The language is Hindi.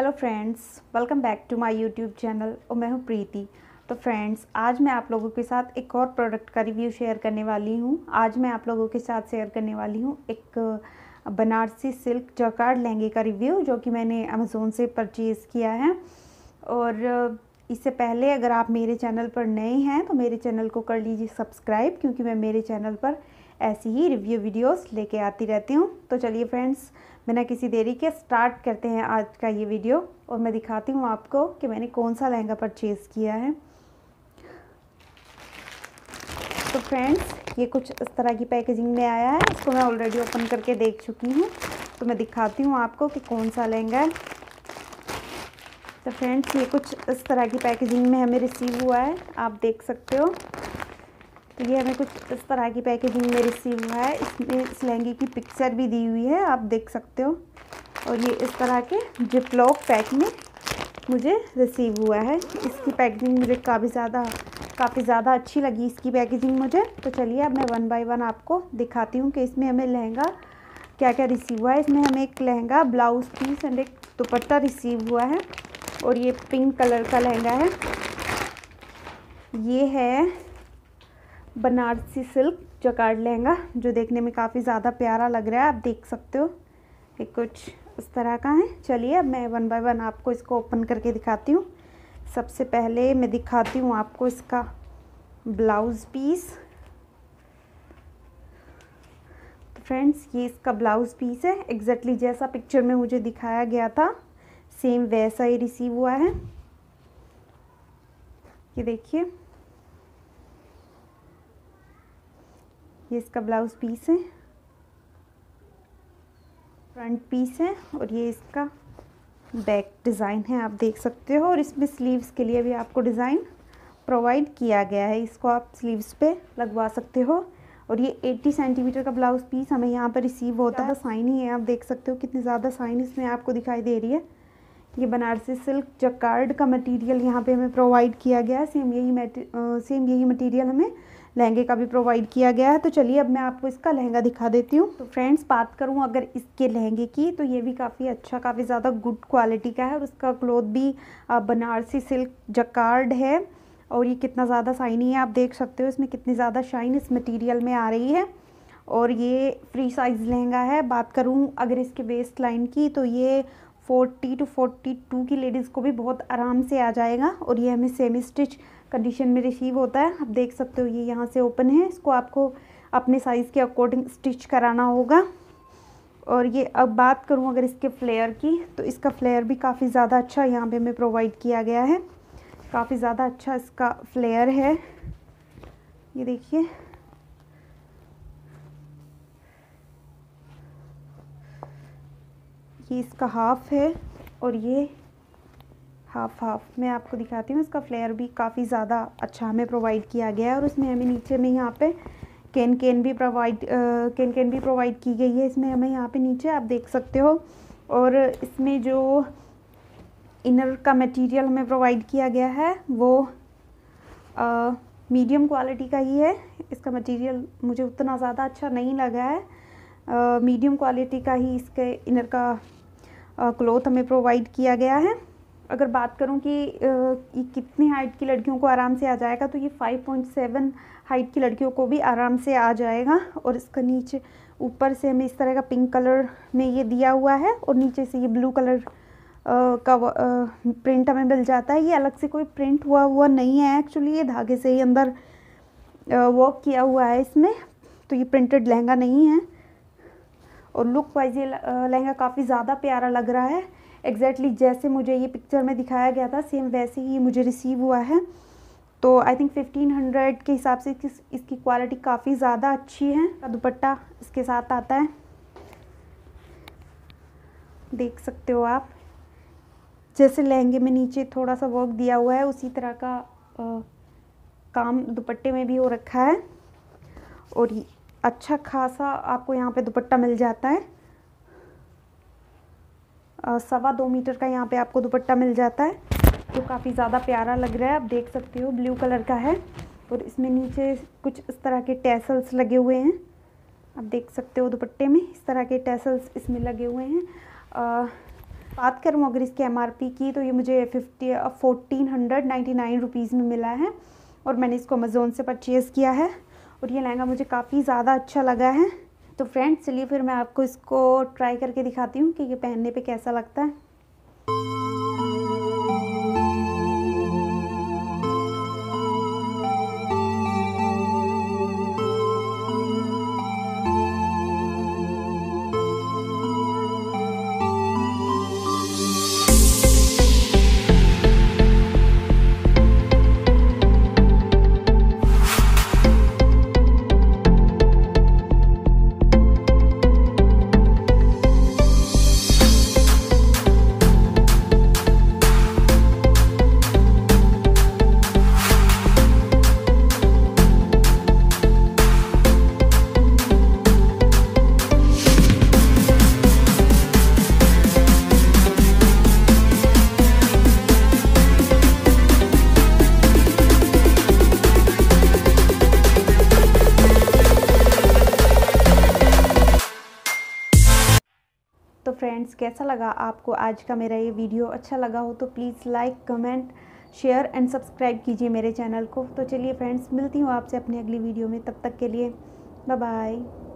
hello friends welcome back to my YouTube channel और मैं हूँ प्रीति तो फ्रेंड्स आज मैं आप लोगों के साथ एक और प्रोडक्ट का रिव्यू शेयर करने वाली हूँ आज मैं आप लोगों के साथ शेयर करने वाली हूँ एक बनारसी सिल्क जकार्ड लहंगे का रिव्यू जो कि मैंने अमेज़ोन से परचेज़ किया है और इससे पहले अगर आप मेरे चैनल पर नए हैं तो मेरे चैनल को कर लीजिए सब्सक्राइब क्योंकि मैं मेरे चैनल पर ऐसी ही रिव्यू वीडियोस लेके आती रहती हूँ तो चलिए फ्रेंड्स बिना किसी देरी के स्टार्ट करते हैं आज का ये वीडियो और मैं दिखाती हूँ आपको कि मैंने कौन सा लहंगा परचेज़ किया है तो फ्रेंड्स ये कुछ इस तरह की पैकेजिंग में आया है इसको मैं ऑलरेडी ओपन करके देख चुकी हूँ तो मैं दिखाती हूँ आपको कि कौन सा लहंगा है तो फ्रेंड्स ये कुछ इस तरह की पैकेजिंग में हमें रिसीव हुआ है आप देख सकते हो ये हमें कुछ इस तरह की पैकेजिंग में रिसीव हुआ है इसमें इस लहंगे की पिक्चर भी दी हुई है आप देख सकते हो और ये इस तरह के जिपलॉक पैक में मुझे रिसीव हुआ है इसकी पैकेजिंग मुझे काफ़ी ज़्यादा काफ़ी ज़्यादा अच्छी लगी इसकी पैकेजिंग मुझे तो चलिए अब मैं वन बाय वन आपको दिखाती हूँ कि इसमें हमें लहंगा क्या क्या रिसीव हुआ है इसमें हमें एक लहंगा ब्लाउज़ पीस एंड एक दुपट्टा रिसीव हुआ है और ये पिंक कलर का लहंगा है ये है बनारसी सिल्क जकार्ड लहंगा जो देखने में काफ़ी ज़्यादा प्यारा लग रहा है आप देख सकते हो ये कुछ उस तरह का है चलिए अब मैं वन बाय वन आपको इसको ओपन करके दिखाती हूँ सबसे पहले मैं दिखाती हूँ आपको इसका ब्लाउज़ पीस तो फ्रेंड्स ये इसका ब्लाउज़ पीस है एग्जैक्टली जैसा पिक्चर में मुझे दिखाया गया था सेम वैसा ही रिसीव हुआ है ये देखिए ये इसका ब्लाउज पीस है फ्रंट पीस है और ये इसका बैक डिज़ाइन है आप देख सकते हो और इसमें स्लीव्स के लिए भी आपको डिज़ाइन प्रोवाइड किया गया है इसको आप स्लीव्स पे लगवा सकते हो और ये 80 सेंटीमीटर का ब्लाउज पीस हमें यहाँ पर रिसीव होता है साइन ही है आप देख सकते हो कितनी ज़्यादा साइन इसमें आपको दिखाई दे रही है ये बनारसी सिल्क जकार्ड का मटेरियल यहाँ पे हमें प्रोवाइड किया गया है सेम यही सेम यही मटेरियल हमें लहंगे का भी प्रोवाइड किया गया है तो चलिए अब मैं आपको इसका लहंगा दिखा देती हूँ तो फ्रेंड्स बात करूँ अगर इसके लहंगे की तो ये भी काफ़ी अच्छा काफ़ी ज़्यादा गुड क्वालिटी का है और उसका क्लोथ भी बनारसी सिल्क जकार्ड है और ये कितना ज़्यादा शाइनी है आप देख सकते हो इसमें कितनी ज़्यादा शाइन इस मटीरियल में आ रही है और ये फ्री साइज़ लहंगा है बात करूँ अगर इसके वेस्ट लाइन की तो ये 40 टू 42 की लेडीज़ को भी बहुत आराम से आ जाएगा और ये हमें सेमी स्टिच कंडीशन में रिसीव होता है आप देख सकते हो ये यहाँ से ओपन है इसको आपको अपने साइज़ के अकॉर्डिंग स्टिच कराना होगा और ये अब बात करूँ अगर इसके फ्लेयर की तो इसका फ्लेयर भी काफ़ी ज़्यादा अच्छा यहाँ पे हमें प्रोवाइड किया गया है काफ़ी ज़्यादा अच्छा इसका फ्लेयर है ये देखिए देखिए इसका हाफ़ है और ये हाफ़ हाफ़ मैं आपको दिखाती हूँ इसका फ्लेयर भी काफ़ी ज़्यादा अच्छा हमें प्रोवाइड किया गया है और उसमें हमें नीचे में यहाँ पे कैन कैन भी प्रोवाइड कैन कैन भी प्रोवाइड की गई है इसमें हमें यहाँ पे नीचे आप देख सकते हो और इसमें जो इनर का मटेरियल हमें प्रोवाइड किया गया है वो मीडियम क्वालिटी का ही है इसका मटीरियल मुझे उतना ज़्यादा अच्छा नहीं लगा है मीडियम क्वालिटी का ही इसके इनर का क्लोथ हमें प्रोवाइड किया गया है अगर बात करूं कि ये कितनी हाइट की लड़कियों को आराम से आ जाएगा तो ये 5.7 हाइट की लड़कियों को भी आराम से आ जाएगा और इसका नीचे ऊपर से हमें इस तरह का पिंक कलर में ये दिया हुआ है और नीचे से ये ब्लू कलर का प्रिंट हमें मिल जाता है ये अलग से कोई प्रिंट हुआ हुआ नहीं है एक्चुअली ये धागे से ही अंदर वर्क किया हुआ है इसमें तो ये प्रिंटेड लहंगा नहीं है और लुक वाइज ये लहंगा काफ़ी ज़्यादा प्यारा लग रहा है एग्जैक्टली exactly जैसे मुझे ये पिक्चर में दिखाया गया था सेम वैसे ही मुझे रिसीव हुआ है तो आई थिंक फिफ्टीन हंड्रेड के हिसाब से इसकी क्वालिटी काफ़ी ज़्यादा अच्छी है दुपट्टा इसके साथ आता है देख सकते हो आप जैसे लहंगे में नीचे थोड़ा सा वर्क दिया हुआ है उसी तरह का आ, काम दुपट्टे में भी हो रखा है और अच्छा खासा आपको यहाँ पे दुपट्टा मिल जाता है सवा दो मीटर का यहाँ पे आपको दुपट्टा मिल जाता है जो काफ़ी ज़्यादा प्यारा लग रहा है आप देख सकते हो ब्लू कलर का है और इसमें नीचे कुछ इस तरह के टैसल्स लगे हुए हैं आप देख सकते हो दुपट्टे में इस तरह के टैसल्स इसमें लगे हुए हैं आ, बात करूँ अगर इसके एम की तो ये मुझे fifty fourteen hundred ninety nine rupees में मिला है और मैंने इसको अमेज़ोन से परचेज़ किया है और ये लहंगा मुझे काफ़ी ज़्यादा अच्छा लगा है तो फ्रेंड्स चलिए फिर मैं आपको इसको ट्राई करके दिखाती हूँ कि ये पहनने पे कैसा लगता है कैसा लगा आपको आज का मेरा ये वीडियो अच्छा लगा हो तो please like comment share and subscribe कीजिए मेरे चैनल को तो चलिए फ्रेंड्स मिलती हूँ आपसे अपनी अगली वीडियो में तब तक के लिए बाय बाय